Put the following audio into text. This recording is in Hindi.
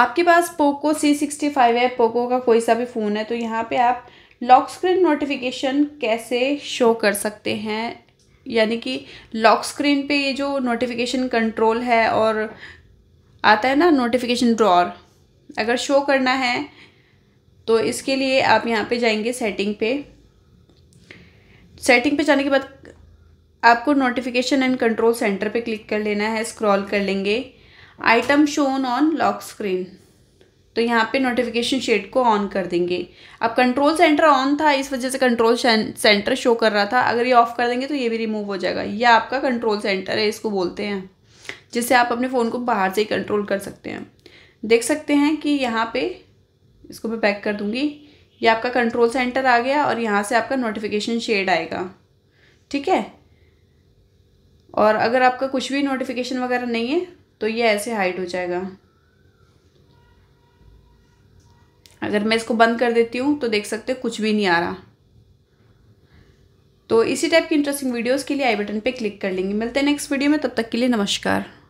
आपके पास पोको सी सिक्सटी फाइव है पोको का कोई सा भी फ़ोन है तो यहाँ पे आप लॉक स्क्रीन नोटिफिकेशन कैसे शो कर सकते हैं यानी कि लॉक स्क्रीन पे ये जो नोटिफिकेशन कंट्रोल है और आता है ना नोटिफिकेशन ड्रॉर अगर शो करना है तो इसके लिए आप यहाँ पे जाएंगे सेटिंग पे सेटिंग पे जाने के बाद आपको नोटिफिकेशन एंड कंट्रोल सेंटर पे क्लिक कर लेना है स्क्रॉल कर लेंगे item shown on lock screen तो यहाँ पे नोटिफिकेशन शेड को ऑन कर देंगे अब कंट्रोल सेंटर ऑन था इस वजह से कंट्रोल सेंटर शो कर रहा था अगर ये ऑफ़ कर देंगे तो ये भी रिमूव हो जाएगा ये आपका कंट्रोल सेंटर है इसको बोलते हैं जिससे आप अपने फ़ोन को बाहर से ही कंट्रोल कर सकते हैं देख सकते हैं कि यहाँ पे इसको मैं पैक कर दूँगी ये आपका कंट्रोल सेंटर आ गया और यहाँ से आपका नोटिफिकेशन शेड आएगा ठीक है और अगर आपका कुछ भी नोटिफिकेशन वगैरह नहीं है तो ये ऐसे हाइट हो जाएगा अगर मैं इसको बंद कर देती हूँ तो देख सकते कुछ भी नहीं आ रहा तो इसी टाइप की इंटरेस्टिंग वीडियोस के लिए आई बटन पे क्लिक कर लेंगे मिलते हैं नेक्स्ट वीडियो में तब तक के लिए नमस्कार